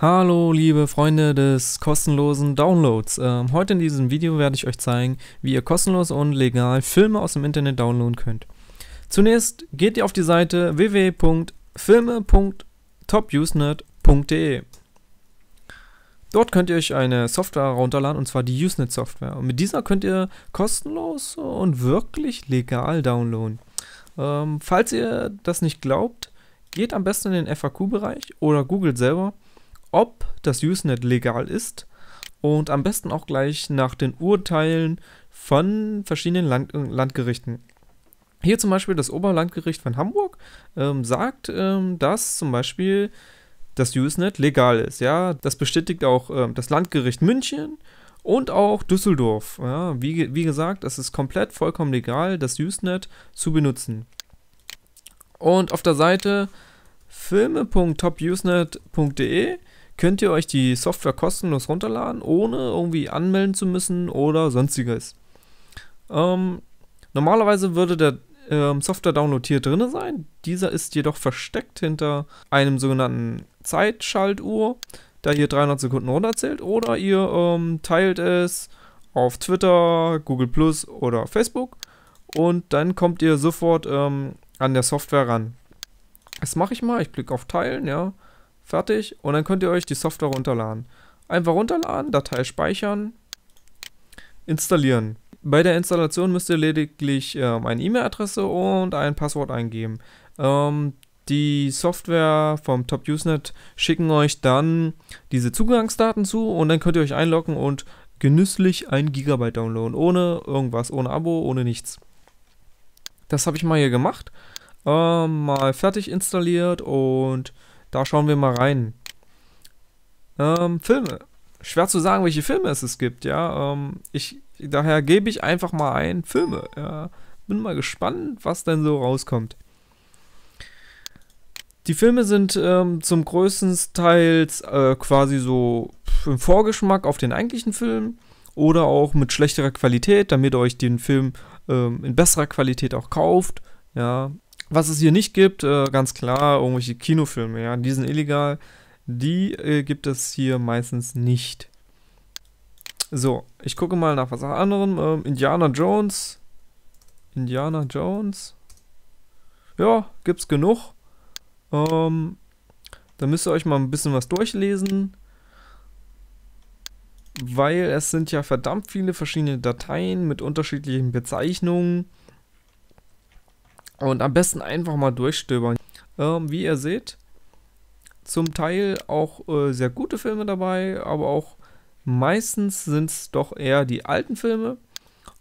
Hallo liebe Freunde des kostenlosen Downloads. Ähm, heute in diesem Video werde ich euch zeigen, wie ihr kostenlos und legal Filme aus dem Internet downloaden könnt. Zunächst geht ihr auf die Seite www.filme.topusenet.de. Dort könnt ihr euch eine Software herunterladen, und zwar die Usenet-Software. Und mit dieser könnt ihr kostenlos und wirklich legal downloaden. Ähm, falls ihr das nicht glaubt, geht am besten in den FAQ-Bereich oder googelt selber ob das Usenet legal ist und am besten auch gleich nach den Urteilen von verschiedenen Land Landgerichten. Hier zum Beispiel das Oberlandgericht von Hamburg ähm, sagt, ähm, dass zum Beispiel das Usenet legal ist. Ja, das bestätigt auch ähm, das Landgericht München und auch Düsseldorf. Ja, wie, wie gesagt, es ist komplett vollkommen legal, das Usenet zu benutzen. Und auf der Seite filme.topusenet.de könnt ihr euch die Software kostenlos runterladen, ohne irgendwie anmelden zu müssen oder sonstiges. Ähm, normalerweise würde der ähm, Software-Download hier drin sein. Dieser ist jedoch versteckt hinter einem sogenannten Zeitschaltuhr, da ihr 300 Sekunden runterzählt oder ihr ähm, teilt es auf Twitter, Google Plus oder Facebook und dann kommt ihr sofort ähm, an der Software ran. Das mache ich mal. Ich klicke auf Teilen, ja. Fertig. Und dann könnt ihr euch die Software runterladen. Einfach runterladen, Datei speichern, installieren. Bei der Installation müsst ihr lediglich ähm, eine E-Mail-Adresse und ein Passwort eingeben. Ähm, die Software vom Top Usenet schicken euch dann diese Zugangsdaten zu und dann könnt ihr euch einloggen und genüsslich ein Gigabyte downloaden. Ohne irgendwas, ohne Abo, ohne nichts. Das habe ich mal hier gemacht äh, mal fertig installiert und da schauen wir mal rein. Ähm, Filme. Schwer zu sagen, welche Filme es, es gibt, ja. Ähm, ich, daher gebe ich einfach mal ein Filme. Ja. Bin mal gespannt, was denn so rauskommt. Die Filme sind ähm, zum größten Teil äh, quasi so im Vorgeschmack auf den eigentlichen Film oder auch mit schlechterer Qualität, damit ihr euch den Film ähm, in besserer Qualität auch kauft. Ja, was es hier nicht gibt, äh, ganz klar, irgendwelche Kinofilme, ja, die sind illegal. Die äh, gibt es hier meistens nicht. So, ich gucke mal nach was anderem. Ähm, Indiana Jones. Indiana Jones. Ja, gibt's genug. Ähm, da müsst ihr euch mal ein bisschen was durchlesen. Weil es sind ja verdammt viele verschiedene Dateien mit unterschiedlichen Bezeichnungen. Und am besten einfach mal durchstöbern. Ähm, wie ihr seht, zum Teil auch äh, sehr gute Filme dabei, aber auch meistens sind es doch eher die alten Filme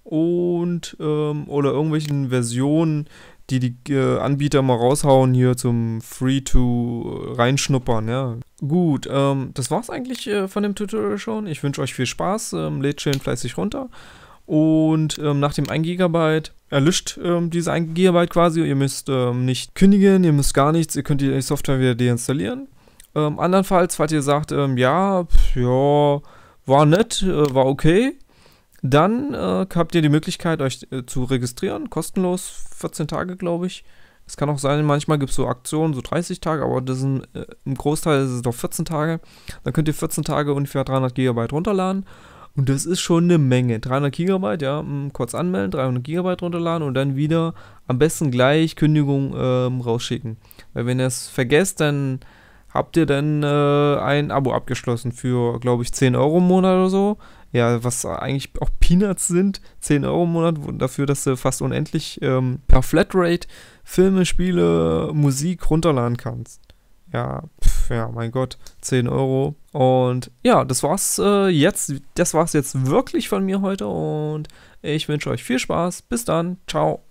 und ähm, oder irgendwelchen Versionen, die die äh, Anbieter mal raushauen hier zum Free to äh, reinschnuppern. Ja. Gut, ähm, das war's eigentlich äh, von dem Tutorial schon. Ich wünsche euch viel Spaß, ähm, lädt schön fleißig runter und ähm, nach dem 1 Gigabyte erlischt ähm, diese 1 Gigabyte quasi. Ihr müsst ähm, nicht kündigen, ihr müsst gar nichts, ihr könnt die Software wieder deinstallieren. Ähm, andernfalls, falls ihr sagt, ähm, ja, pf, ja, war nett, äh, war okay, dann äh, habt ihr die Möglichkeit, euch äh, zu registrieren, kostenlos, 14 Tage, glaube ich. Es kann auch sein, manchmal gibt es so Aktionen, so 30 Tage, aber das sind, äh, im Großteil ist es doch 14 Tage. Dann könnt ihr 14 Tage ungefähr 300 GB runterladen und das ist schon eine Menge. 300 Gigabyte, ja, mm, kurz anmelden, 300 Gigabyte runterladen und dann wieder am besten gleich Kündigung ähm, rausschicken. Weil wenn ihr es vergesst, dann habt ihr dann äh, ein Abo abgeschlossen für, glaube ich, 10 Euro im Monat oder so. Ja, was eigentlich auch Peanuts sind. 10 Euro im Monat dafür, dass du fast unendlich ähm, per Flatrate Filme, Spiele, Musik runterladen kannst. Ja, pf, ja, mein Gott, 10 Euro und ja, das war's äh, jetzt. Das war's jetzt wirklich von mir heute und ich wünsche euch viel Spaß. Bis dann. Ciao.